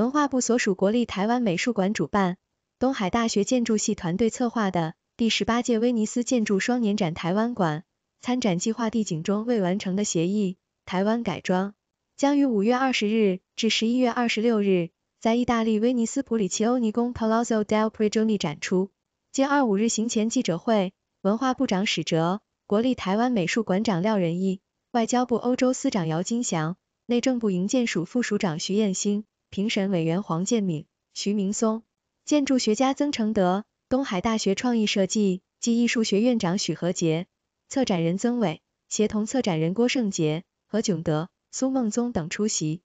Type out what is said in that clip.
文化部所属国立台湾美术馆主办，东海大学建筑系团队策划的第十八届威尼斯建筑双年展台湾馆参展计划递景中未完成的协议，台湾改装将于五月二十日至十一月二十六日在意大利威尼斯普里奇欧尼宫 Palazzo del Prezioni 展出。接二五日行前记者会，文化部长史哲、国立台湾美术馆长廖仁义、外交部欧洲司长姚金祥、内政部营建署副署长徐彦兴。评审委员黄建敏、徐明松，建筑学家曾承德，东海大学创意设计暨艺术学院长许和杰，策展人曾伟，协同策展人郭胜杰、何炯德、苏孟宗等出席。